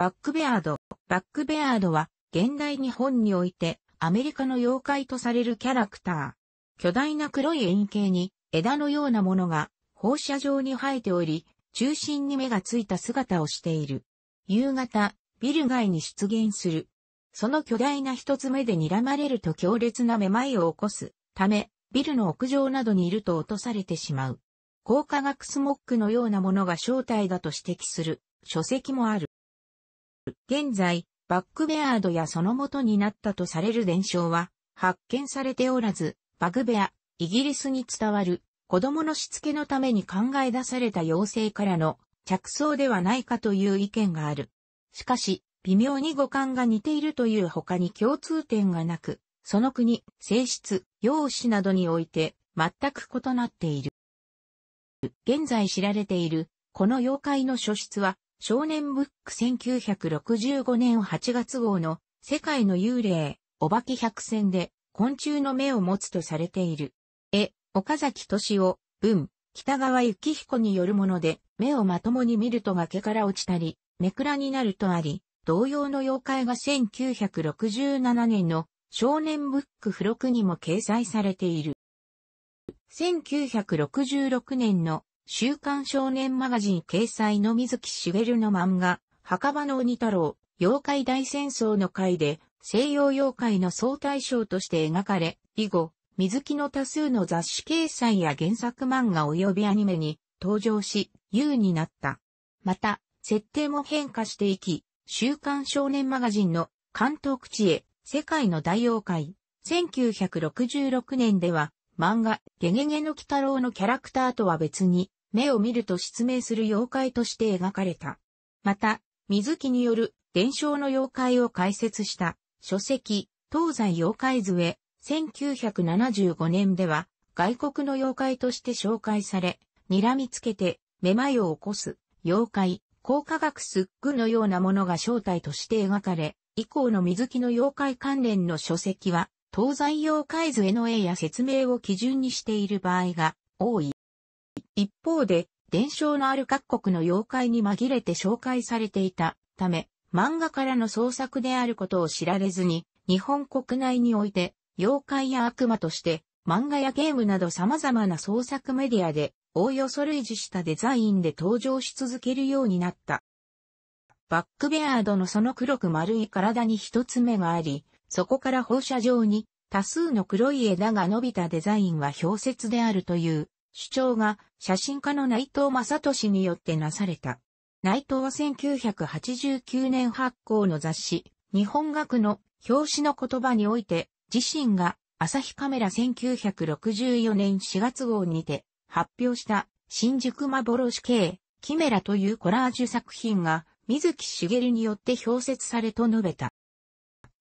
バックベアード。バックベアードは、現代日本において、アメリカの妖怪とされるキャラクター。巨大な黒い円形に、枝のようなものが、放射状に生えており、中心に目がついた姿をしている。夕方、ビル街に出現する。その巨大な一つ目で睨まれると強烈なめまいを起こすため、ビルの屋上などにいると落とされてしまう。高化学スモックのようなものが正体だと指摘する書籍もある。現在、バックベアードやその元になったとされる伝承は発見されておらず、バグベア、イギリスに伝わる子供のしつけのために考え出された妖精からの着想ではないかという意見がある。しかし、微妙に五感が似ているという他に共通点がなく、その国、性質、容姿などにおいて全く異なっている。現在知られている、この妖怪の書出は、少年ブック1965年8月号の世界の幽霊、お化け百選で昆虫の目を持つとされている。絵、岡崎敏夫、文、北川幸彦によるもので、目をまともに見ると崖から落ちたり、目くらになるとあり、同様の妖怪が1967年の少年ブック付録にも掲載されている。1966年の週刊少年マガジン掲載の水木しげるの漫画、墓場の鬼太郎、妖怪大戦争の回で、西洋妖怪の総大将として描かれ、以後、水木の多数の雑誌掲載や原作漫画及びアニメに登場し、優になった。また、設定も変化していき、週刊少年マガジンの関東口へ、世界の大妖怪、1966年では、漫画、ゲゲゲの鬼太郎のキャラクターとは別に、目を見ると失明する妖怪として描かれた。また、水木による伝承の妖怪を解説した書籍、東西妖怪図へ、1975年では、外国の妖怪として紹介され、睨みつけて、めまいを起こす、妖怪、高科学すっぐのようなものが正体として描かれ、以降の水木の妖怪関連の書籍は、東西妖怪図への絵や説明を基準にしている場合が多い。一方で、伝承のある各国の妖怪に紛れて紹介されていたため、漫画からの創作であることを知られずに、日本国内において、妖怪や悪魔として、漫画やゲームなど様々な創作メディアで、おおよそ類似したデザインで登場し続けるようになった。バックベアードのその黒く丸い体に一つ目があり、そこから放射状に多数の黒い枝が伸びたデザインは氷雪であるという主張が写真家の内藤正俊によってなされた。内藤は1989年発行の雑誌、日本学の表紙の言葉において、自身が朝日カメラ1964年4月号にて発表した新宿幻系キメラというコラージュ作品が水木しげるによって表説されと述べた。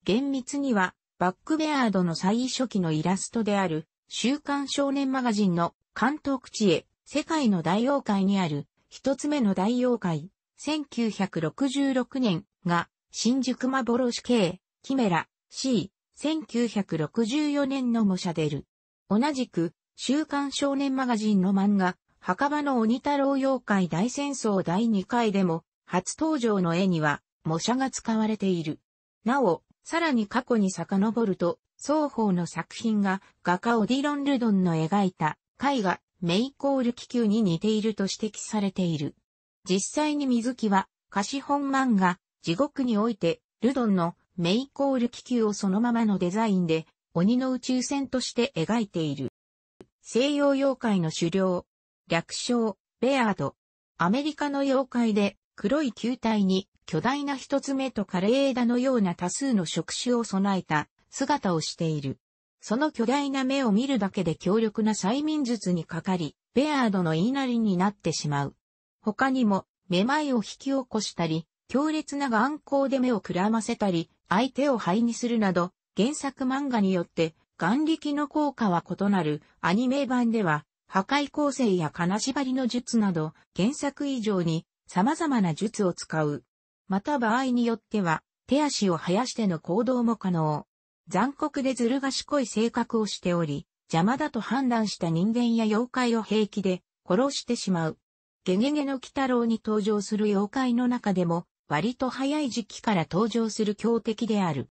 厳密にはバックベアードの最初期のイラストである週刊少年マガジンの関東口へ、世界の大妖怪にある、一つ目の大妖怪、1966年が、新宿幻系、キメラ、C、1964年の模写出る。同じく、週刊少年マガジンの漫画、墓場の鬼太郎妖怪大戦争第2回でも、初登場の絵には、模写が使われている。なお、さらに過去に遡ると、双方の作品が画家オディロン・ルドンの描いた絵画、メイコール気球に似ていると指摘されている。実際に水木は、詞本漫画、地獄において、ルドンのメイコール気球をそのままのデザインで、鬼の宇宙船として描いている。西洋妖怪の狩猟、略称、ベアード。アメリカの妖怪で、黒い球体に、巨大な一つ目と枯れ枝のような多数の触手を備えた姿をしている。その巨大な目を見るだけで強力な催眠術にかかり、ベアードの言いなりになってしまう。他にも、めまいを引き起こしたり、強烈な眼光で目をくらませたり、相手を灰にするなど、原作漫画によって、眼力の効果は異なるアニメ版では、破壊構成や金縛りの術など、原作以上に様々な術を使う。また場合によっては、手足を生やしての行動も可能。残酷でずる賢い性格をしており、邪魔だと判断した人間や妖怪を平気で殺してしまう。ゲゲゲの鬼太郎に登場する妖怪の中でも、割と早い時期から登場する強敵である。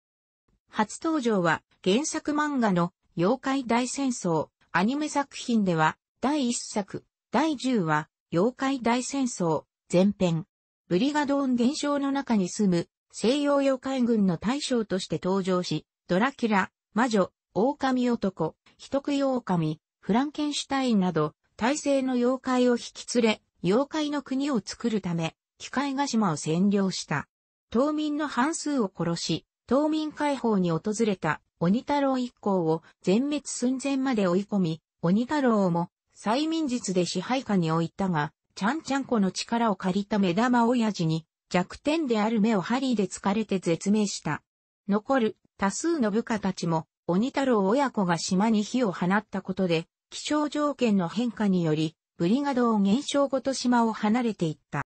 初登場は原作漫画の妖怪大戦争アニメ作品では第1作第10話妖怪大戦争前編ブリガドーン現象の中に住む西洋妖怪軍の大将として登場しドラキュラ、魔女、狼男、人食い狼、フランケンシュタインなど、大勢の妖怪を引き連れ、妖怪の国を作るため、機械ヶ島を占領した。島民の半数を殺し、島民解放に訪れた鬼太郎一行を全滅寸前まで追い込み、鬼太郎も催眠術で支配下に置いたが、ちゃんちゃんこの力を借りた目玉親父に弱点である目を針で疲れて絶命した。残る多数の部下たちも、鬼太郎親子が島に火を放ったことで、気象条件の変化により、ブリガドを減少ごと島を離れていった。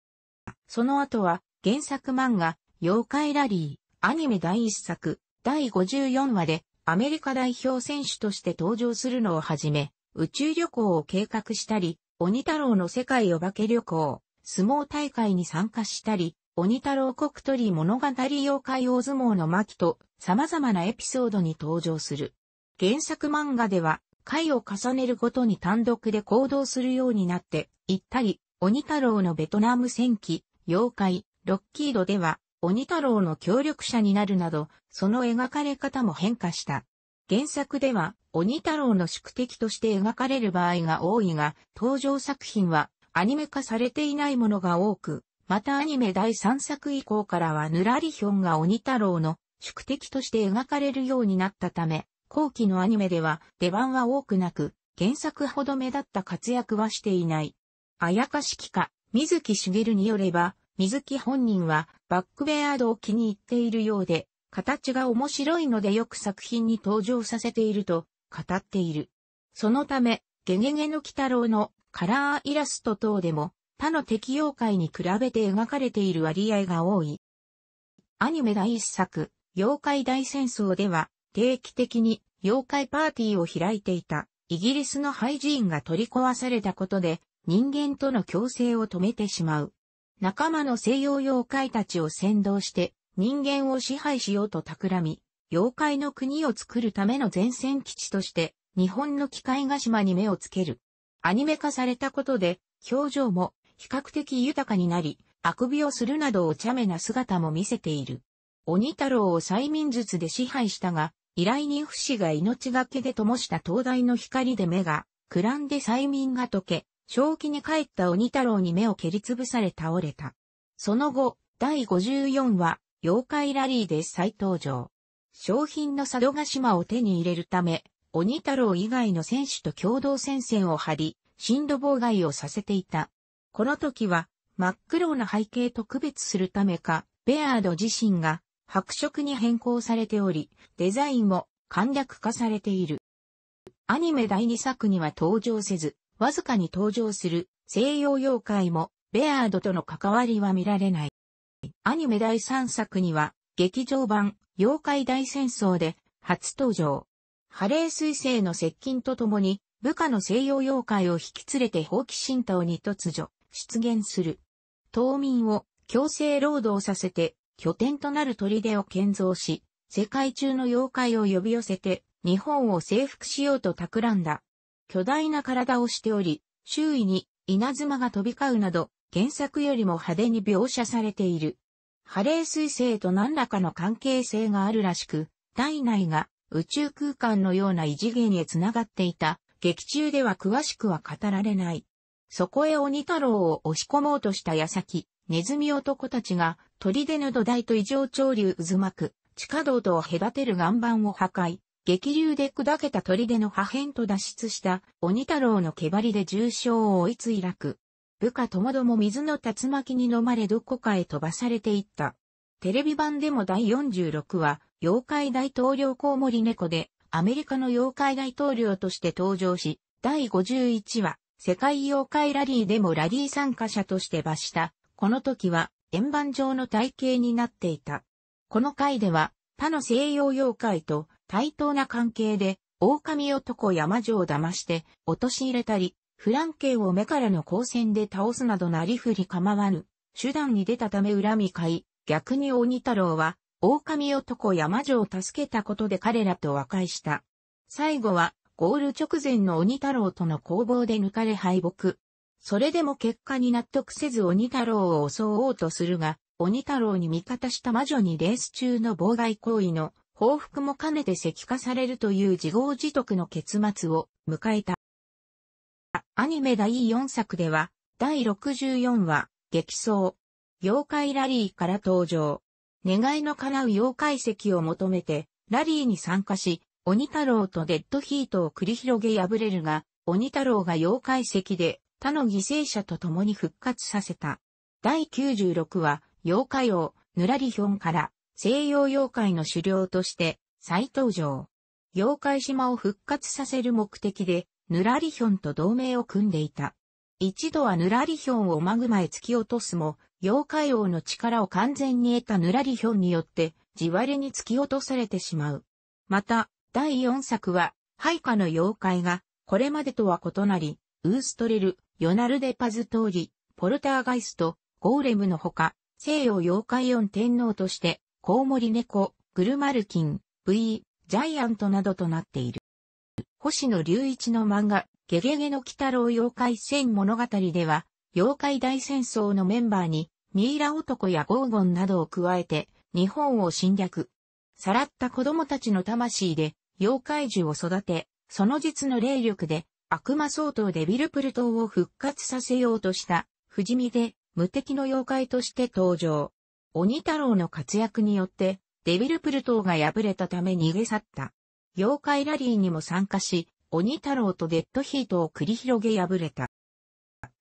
その後は、原作漫画、妖怪ラリー、アニメ第1作、第54話で、アメリカ代表選手として登場するのをはじめ、宇宙旅行を計画したり、鬼太郎の世界お化け旅行、相撲大会に参加したり、鬼太郎国鳥物語妖怪大相撲の巻と様々なエピソードに登場する。原作漫画では、回を重ねるごとに単独で行動するようになって、行ったり、鬼太郎のベトナム戦記、妖怪、ロッキードでは、鬼太郎の協力者になるなど、その描かれ方も変化した。原作では、鬼太郎の宿敵として描かれる場合が多いが、登場作品はアニメ化されていないものが多く、またアニメ第3作以降からはぬらりひょんが鬼太郎の宿敵として描かれるようになったため、後期のアニメでは出番は多くなく、原作ほど目立った活躍はしていない。あやかしきか、水木しげるによれば、水木本人はバックベアードを気に入っているようで、形が面白いのでよく作品に登場させていると語っている。そのため、ゲゲゲの鬼太郎のカラーイラスト等でも他の適用界に比べて描かれている割合が多い。アニメ第一作、妖怪大戦争では、定期的に妖怪パーティーを開いていた、イギリスのハイジーンが取り壊されたことで、人間との共生を止めてしまう。仲間の西洋妖怪たちを先導して、人間を支配しようと企み、妖怪の国を作るための前線基地として、日本の機械ヶ島に目をつける。アニメ化されたことで、表情も比較的豊かになり、あくびをするなどお茶目な姿も見せている。鬼太郎を催眠術で支配したが、依頼人不死が命がけで灯した灯台の光で目が、くらんで催眠が解け、正気に帰った鬼太郎に目を蹴りつぶされ倒れた。その後、第54話、妖怪ラリーで再登場。商品の佐渡島を手に入れるため、鬼太郎以外の選手と共同戦線を張り、震度妨害をさせていた。この時は真っ黒な背景と区別するためか、ベアード自身が白色に変更されており、デザインも簡略化されている。アニメ第2作には登場せず、わずかに登場する西洋妖怪もベアードとの関わりは見られない。アニメ第3作には劇場版妖怪大戦争で初登場。ハレー彗星の接近とともに部下の西洋妖怪を引き連れて放棄神道に突如。出現する。島民を強制労働させて、拠点となる砦を建造し、世界中の妖怪を呼び寄せて、日本を征服しようと企んだ。巨大な体をしており、周囲に稲妻が飛び交うなど、原作よりも派手に描写されている。ハレー彗星と何らかの関係性があるらしく、体内が宇宙空間のような異次元へ繋がっていた。劇中では詳しくは語られない。そこへ鬼太郎を押し込もうとした矢先、ネズミ男たちが、砦の土台と異常潮流渦巻く、地下道とを隔てる岩盤を破壊、激流で砕けた砦の破片と脱出した鬼太郎の毛張りで重傷を追い墜落。部下ともども水の竜巻に飲まれどこかへ飛ばされていった。テレビ版でも第46話、妖怪大統領コウモリ猫で、アメリカの妖怪大統領として登場し、第51話、世界妖怪ラリーでもラリー参加者として罰した、この時は円盤状の体型になっていた。この回では、他の西洋妖怪と対等な関係で、狼男山城女を騙して陥れたり、フランケンを目からの光線で倒すなどなりふり構わぬ、手段に出たため恨み買い、逆に鬼太郎は、狼男山城女を助けたことで彼らと和解した。最後は、ゴール直前の鬼太郎との攻防で抜かれ敗北。それでも結果に納得せず鬼太郎を襲おうとするが、鬼太郎に味方した魔女にレース中の妨害行為の報復も兼ねて石化されるという自業自得の結末を迎えた。アニメ第4作では、第64話、激走。妖怪ラリーから登場。願いの叶う妖怪石を求めて、ラリーに参加し、鬼太郎とデッドヒートを繰り広げ破れるが、鬼太郎が妖怪石で他の犠牲者と共に復活させた。第96話、妖怪王、ぬらりひょんから西洋妖怪の狩猟として再登場。妖怪島を復活させる目的で、ぬらりひょんと同盟を組んでいた。一度はぬらりひょんをマグマへ突き落とすも、妖怪王の力を完全に得たぬらりひょんによって、地割れに突き落とされてしまう。また、第4作は、配下の妖怪が、これまでとは異なり、ウーストレル、ヨナルデパズトーリ、ポルターガイスト、ゴーレムのほか、西洋妖怪四天皇として、コウモリ猫、グルマルキン、V、ジャイアントなどとなっている。星野隆一の漫画、ゲゲゲの鬼太郎妖怪戦物語では、妖怪大戦争のメンバーに、ミイラ男やゴーゴンなどを加えて、日本を侵略、さらった子供たちの魂で、妖怪獣を育て、その実の霊力で、悪魔相当デビルプル島を復活させようとした、不死身で、無敵の妖怪として登場。鬼太郎の活躍によって、デビルプル島が敗れたため逃げ去った。妖怪ラリーにも参加し、鬼太郎とデッドヒートを繰り広げ敗れた。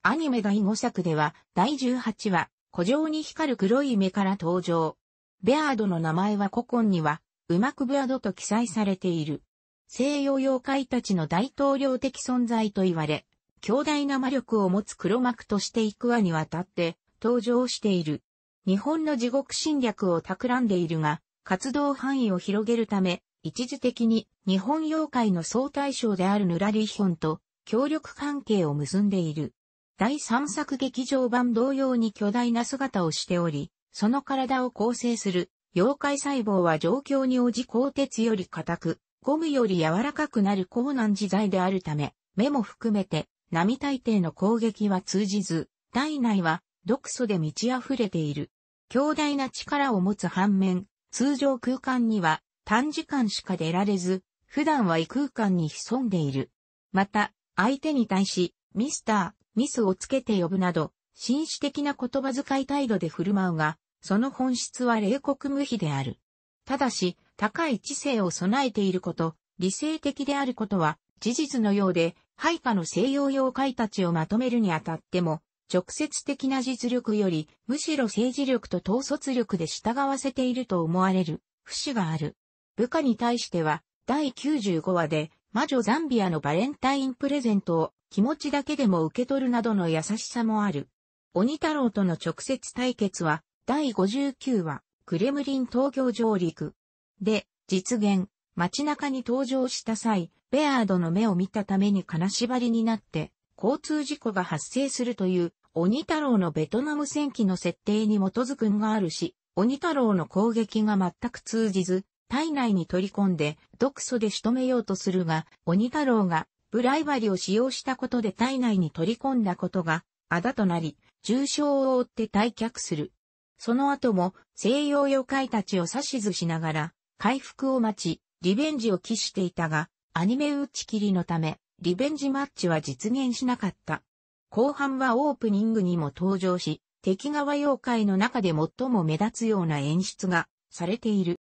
アニメ第5作では、第18話、古城に光る黒い目から登場。ベアードの名前は古今には、うまくブアドと記載されている。西洋妖怪たちの大統領的存在と言われ、強大な魔力を持つ黒幕として幾話にわたって登場している。日本の地獄侵略を企んでいるが、活動範囲を広げるため、一時的に日本妖怪の総大将であるヌラリヒョンと協力関係を結んでいる。第三作劇場版同様に巨大な姿をしており、その体を構成する妖怪細胞は状況に応じ鋼鉄より硬く、ゴムより柔らかくなる高難自在であるため、目も含めて並大抵の攻撃は通じず、体内は毒素で満ち溢れている。強大な力を持つ反面、通常空間には短時間しか出られず、普段は異空間に潜んでいる。また、相手に対し、ミスター、ミスをつけて呼ぶなど、紳士的な言葉遣い態度で振る舞うが、その本質は冷酷無比である。ただし、高い知性を備えていること、理性的であることは、事実のようで、配下の西洋妖怪たちをまとめるにあたっても、直接的な実力より、むしろ政治力と統率力で従わせていると思われる、節がある。部下に対しては、第95話で、魔女ザンビアのバレンタインプレゼントを気持ちだけでも受け取るなどの優しさもある。鬼太郎との直接対決は、第59話、クレムリン東京上陸。で、実現、街中に登場した際、ベアードの目を見たために金縛りになって、交通事故が発生するという、鬼太郎のベトナム戦記の設定に基づくんがあるし、鬼太郎の攻撃が全く通じず、体内に取り込んで、毒素で仕留めようとするが、鬼太郎が、ブライバリを使用したことで体内に取り込んだことが、あだとなり、重傷を負って退却する。その後も西洋妖怪たちを指図しながら回復を待ち、リベンジを期していたが、アニメ打ち切りのため、リベンジマッチは実現しなかった。後半はオープニングにも登場し、敵側妖怪の中で最も目立つような演出がされている。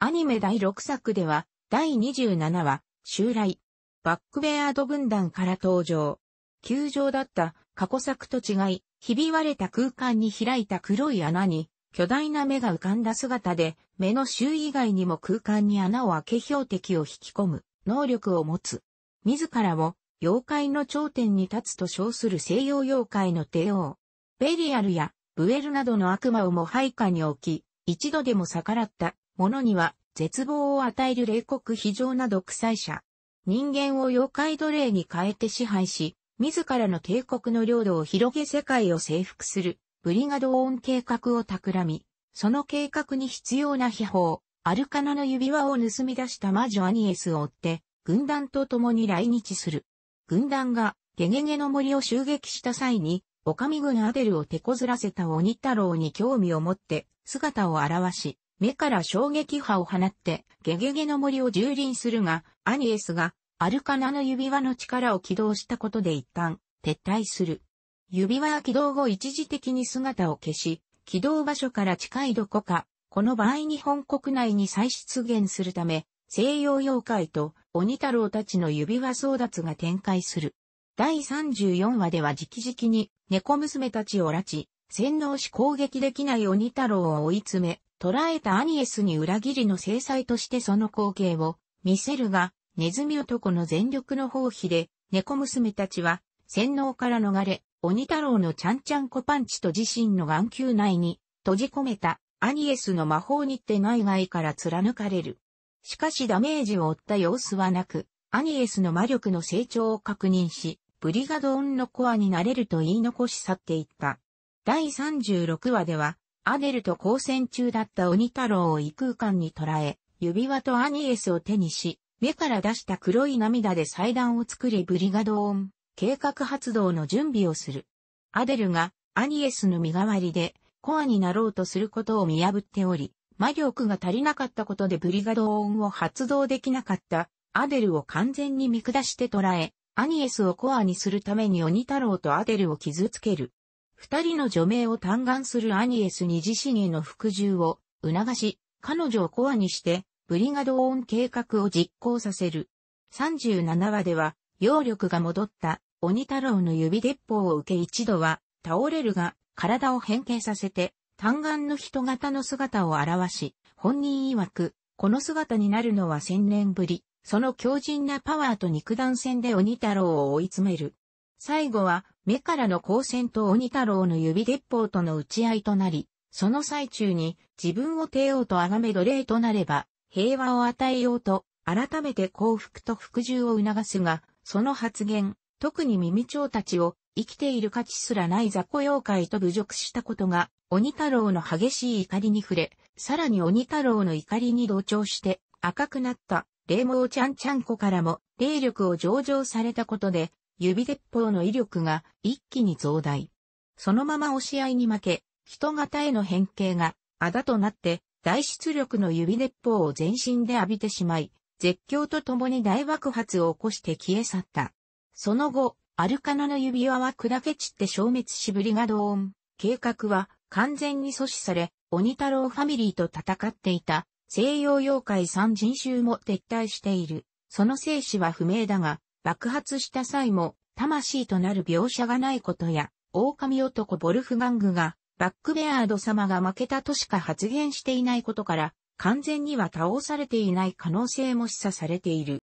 アニメ第6作では、第27話、襲来、バックベアード軍団から登場。球場だった過去作と違い、ひび割れた空間に開いた黒い穴に巨大な目が浮かんだ姿で、目の周囲以外にも空間に穴を開け標的を引き込む能力を持つ。自らを妖怪の頂点に立つと称する西洋妖怪の帝王。ベリアルやブエルなどの悪魔をも配下に置き、一度でも逆らった者には絶望を与える冷酷非常な独裁者。人間を妖怪奴隷に変えて支配し、自らの帝国の領土を広げ世界を征服する、ブリガドオーン計画を企み、その計画に必要な秘宝、アルカナの指輪を盗み出した魔女アニエスを追って、軍団と共に来日する。軍団が、ゲゲゲの森を襲撃した際に、オカミ軍アデルを手こずらせた鬼太郎に興味を持って、姿を現し、目から衝撃波を放って、ゲゲゲの森を蹂躙するが、アニエスが、アルカナの指輪の力を起動したことで一旦撤退する。指輪は起動後一時的に姿を消し、起動場所から近いどこか、この場合日本国内に再出現するため、西洋妖怪と鬼太郎たちの指輪争奪が展開する。第34話では直々に猫娘たちを拉致、洗脳し攻撃できない鬼太郎を追い詰め、捕らえたアニエスに裏切りの制裁としてその光景を見せるが、ネズミ男の全力の放棄で、猫娘たちは、洗脳から逃れ、鬼太郎のちゃんちゃんこパンチと自身の眼球内に、閉じ込めた、アニエスの魔法にって内外から貫かれる。しかしダメージを負った様子はなく、アニエスの魔力の成長を確認し、ブリガドオンのコアになれると言い残し去っていった。第36話では、アデルと交戦中だった鬼太郎を異空間に捕らえ、指輪とアニエスを手にし、目から出した黒い涙で祭壇を作りブリガドオン、計画発動の準備をする。アデルがアニエスの身代わりでコアになろうとすることを見破っており、魔力が足りなかったことでブリガドオンを発動できなかったアデルを完全に見下して捉え、アニエスをコアにするために鬼太郎とアデルを傷つける。二人の除名を嘆願するアニエスに自身への服従を促し、彼女をコアにしてブリガドオン計画を実行させる。37話では、揚力が戻った鬼太郎の指鉄砲を受け一度は倒れるが体を変形させて単眼の人型の姿を表し、本人曰く、この姿になるのは千年ぶり、その強靭なパワーと肉弾戦で鬼太郎を追い詰める。最後は、目からの光線と鬼太郎の指鉄砲との打ち合いとなり、その最中に自分を帝王と崇め奴隷となれば、平和を与えようと、改めて幸福と服従を促すが、その発言、特に耳長たちを、生きている価値すらない雑魚妖怪と侮辱したことが、鬼太郎の激しい怒りに触れ、さらに鬼太郎の怒りに同調して、赤くなった、霊毛ちゃんちゃん子からも、霊力を上場されたことで、指鉄砲の威力が一気に増大。そのまま押し合いに負け、人型への変形があだとなって大出力の指鉄砲を全身で浴びてしまい、絶叫とともに大爆発を起こして消え去った。その後、アルカナの指輪は砕け散って消滅しぶりがドーン。計画は完全に阻止され、鬼太郎ファミリーと戦っていた西洋妖怪三人衆も撤退している。その生死は不明だが、爆発した際も魂となる描写がないことや、狼男ボルフガングがバックベアード様が負けたとしか発言していないことから、完全には倒されていない可能性も示唆されている。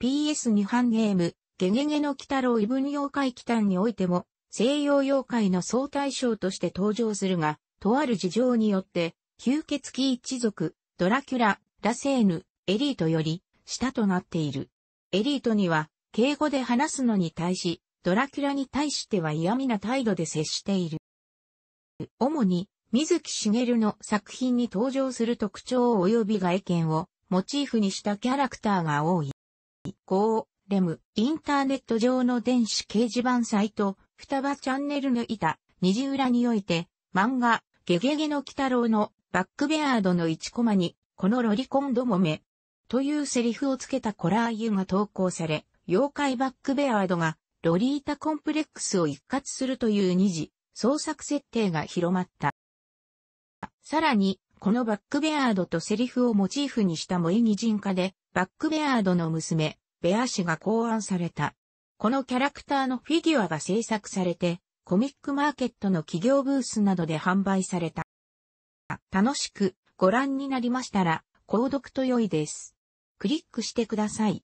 PS2 版ゲーム、ゲゲゲの鬼太郎異文妖怪鬼譚においても、西洋妖怪の総大将として登場するが、とある事情によって、吸血鬼一族、ドラキュラ、ラセーヌ、エリートより、下となっている。エリートには、敬語で話すのに対し、ドラキュラに対しては嫌味な態度で接している。主に、水木しげるの作品に登場する特徴及び外見をモチーフにしたキャラクターが多い。ゴーレム、インターネット上の電子掲示板サイト、双葉チャンネルの板、虹裏において、漫画、ゲゲゲの鬼太郎のバックベアードの1コマに、このロリコンどもめ、というセリフをつけたコラー油が投稿され、妖怪バックベアードがロリータコンプレックスを一括するという二次創作設定が広まった。さらに、このバックベアードとセリフをモチーフにした萌え擬人化で、バックベアードの娘、ベア氏が考案された。このキャラクターのフィギュアが制作されて、コミックマーケットの企業ブースなどで販売された。楽しくご覧になりましたら、購読と良いです。クリックしてください。